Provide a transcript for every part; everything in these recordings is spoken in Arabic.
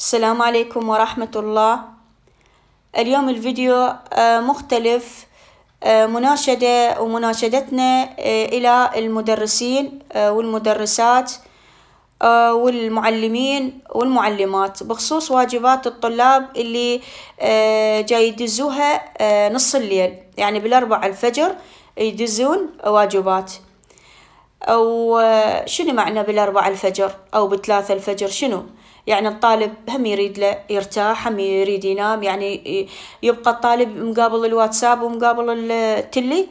السلام عليكم ورحمة الله اليوم الفيديو آه، مختلف آه، مناشدة ومناشدتنا آه، إلى المدرسين والمدرسات والمعلمين والمعلمات بخصوص واجبات الطلاب اللي جاي يدزوها نص الليل يعني بالأربع الفجر يدزون واجبات أو شنو معنى بالأربع الفجر أو بثلاثة الفجر شنو؟ يعني الطالب هم يريد له يرتاح هم يريد ينام يعني يبقى الطالب مقابل الواتساب ومقابل التلي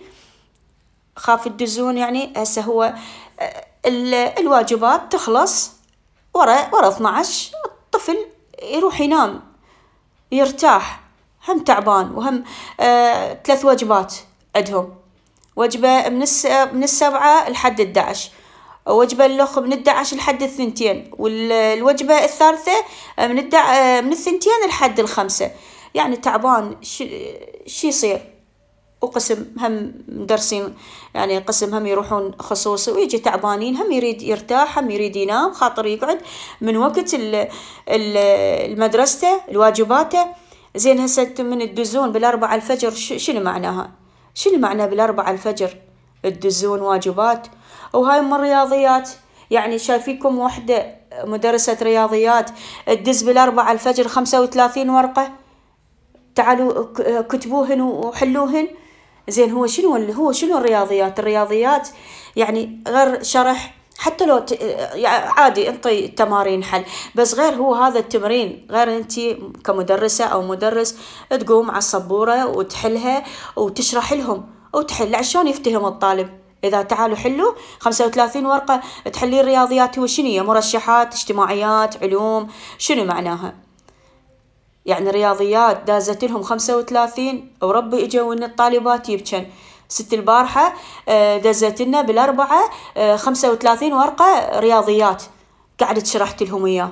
خاف الدزون يعني هسه هو الواجبات تخلص ورا ورا 12 الطفل يروح ينام يرتاح هم تعبان وهم آه ثلاث وجبات عندهم وجبة من من السبعة لحد الدعش وجبة اللخ من الدعش لحد الثنتين والوجبة الثالثة آه، من الدع... آه، من الثنتين لحد الخمسة يعني تعبان شي, شي يصير وقسم هم مدرسين يعني قسم هم يروحون خصوصي ويجي تعبانين هم يريد يرتاح هم يريد ينام خاطر يقعد من وقت المدرسته الواجباته زين هسه من الدزون بالأربعة الفجر شنو معناها شنو معنى بالأربعة الفجر الدزون واجبات وهاي من الرياضيات يعني شايفيكم وحده مدرسه رياضيات تدز بالاربعه الفجر 35 ورقه تعالوا كتبوهن وحلوهن زين هو شنو هو شنو الرياضيات الرياضيات يعني غير شرح حتى لو ت... يعني عادي انطي تمارين حل بس غير هو هذا التمرين غير انت كمدرسه او مدرس تقوم على السبوره وتحلها وتشرح لهم وتحل عشان يفتهم الطالب إذا تعالوا حلوا 35 ورقة تحلين رياضيات هو شنو هي مرشحات اجتماعيات علوم شنو معناها يعني رياضيات دازت لهم 35 وربي اجوا ان الطالبات يبكن ست البارحة آه، دزت لنا بالأربعة 35 آه، ورقة رياضيات قعدت شرحت لهم إياه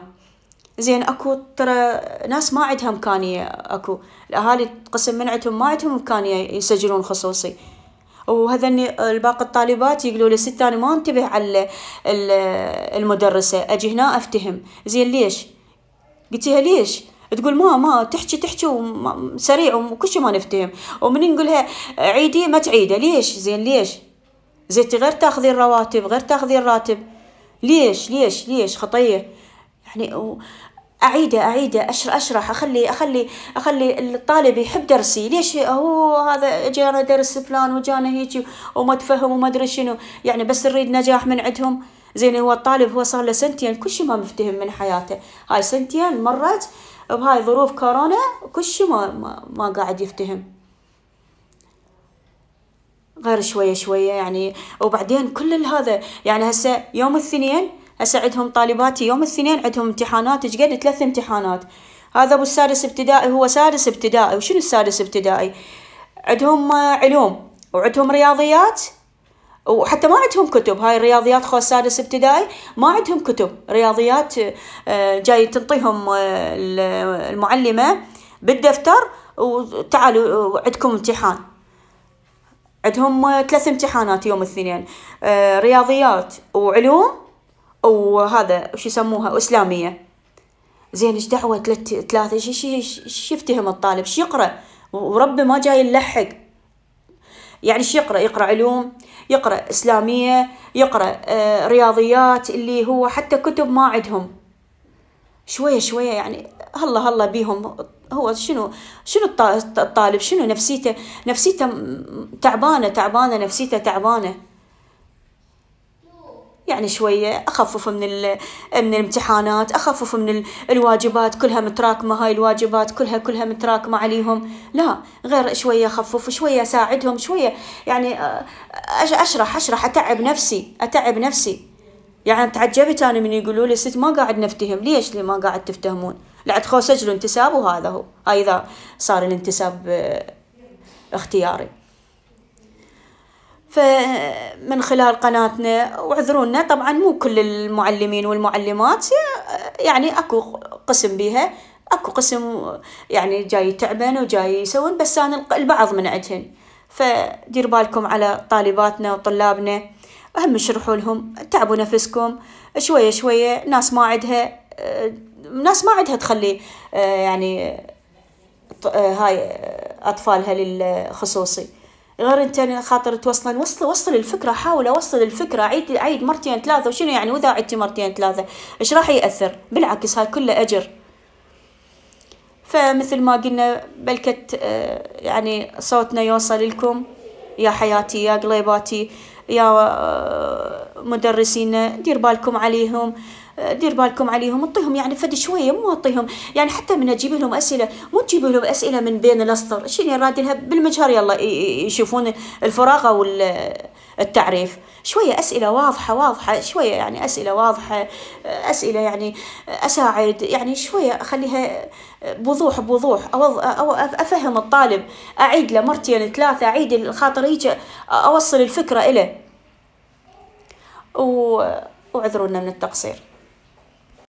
زين اكو ترى ناس ما عندها امكانيه اكو الاهالي قسم من عندهم ما عندهم امكانيه يسجلون خصوصي وهذني باقي الطالبات يقولوا لي ست انا ما انتبه على المدرسه اجي هنا افتهم زين ليش قلت لها ليش تقول ما ما تحكي تحكي سريع وكل شيء ما نفتهم ومن نقولها عيدي ما تعيده ليش زين ليش زين غير تاخذين الرواتب غير تاخذين الراتب ليش ليش ليش خطيه يعني أعيده أعيده أشرح أشرح أخلي أخلي أخلي الطالب يحب درسي ليش هو هذا جانا درس فلان وجانا هيجي وما تفهم وما أدري شنو يعني بس نريد نجاح من عندهم زين هو الطالب هو صار له سنتين كل شيء ما مفتهم من حياته هاي سنتين مرت بهاي ظروف كورونا كل شيء ما, ما, ما قاعد يفتهم غير شوية شوية يعني وبعدين كل هذا يعني هسه يوم الاثنين هسه عندهم طالباتي يوم الاثنين عندهم امتحانات ايش قد ثلاث امتحانات هذا ابو السادس ابتدائي هو سادس ابتدائي وشنو السادس ابتدائي عندهم آه، علوم وعندهم رياضيات وحتى ما عندهم كتب هاي الرياضيات خو سادس ابتدائي ما عندهم كتب رياضيات آه، جاي تنطيهم آه، المعلمه بالدفتر وتعالوا عندكم امتحان عندهم ثلاث امتحانات يوم الاثنين رياضيات وعلوم او هذا وش يسموها اسلاميه زين ايش دعوه ثلاث ثلاثه ايش ايش يفتهم الطالب ايش يقرا وربه ما جاي يلحق يعني ايش يقرا يقرا علوم يقرا اسلاميه يقرا آه رياضيات اللي هو حتى كتب ما عندهم شويه شويه يعني هلا هلا بيهم هو شنو شنو الطالب شنو نفسيته نفسيته تعبانه تعبانه نفسيته تعبانه يعني شوية أخفف من من الامتحانات أخفف من الواجبات كلها متراكمة هاي الواجبات كلها كلها متراكمة عليهم لا غير شوية أخفف شوية أساعدهم شوية يعني آه، أشرح أشرح أتعب نفسي أتعب نفسي يعني تعجبت أنا من يقولوا لي ست ما قاعد نفتهم ليش لي ما قاعد تفتهمون لعد خو سجلوا انتساب وهذا هو هاي إذا صار الانتساب آه، اختياري فمن خلال قناتنا واعذرونا طبعا مو كل المعلمين والمعلمات يعني اكو قسم بيها اكو قسم يعني جاي تعبان وجاي يسوون بس انا البعض من عندهن فدير بالكم على طالباتنا وطلابنا اهم اشرحوا لهم تعبوا نفسكم شويه شويه ناس ما عندها ناس ما عندها تخلي يعني هاي اطفالها للخصوصي غير انت يعني خاطر توصل وصل وصل الفكره حاول اوصل الفكره عيد عيد مرتين ثلاثه وشنو يعني واذا عدتي مرتين ثلاثه ايش راح ياثر بالعكس هاي كله اجر فمثل ما قلنا بلكت آه، يعني صوتنا يوصل لكم يا حياتي يا قليباتي يا آه، مدرسينا دير بالكم عليهم دير بالكم عليهم اعطيهم يعني فد شويه مو اعطيهم يعني حتى من اجيب لهم اسئله مو تجيب لهم اسئله من بين الاسطر شنو راد لها بالمجهر يلا يشوفون الفراغ او التعريف شوية أسئلة واضحة واضحة شوية يعني أسئلة واضحة أسئلة يعني أساعد يعني شوية أخليها بوضوح بوضوح أو, أو أفهم الطالب أعيد له مرتين ثلاثة أعيد الخاطر هيك أوصل الفكرة إله و... وعذرونا من التقصير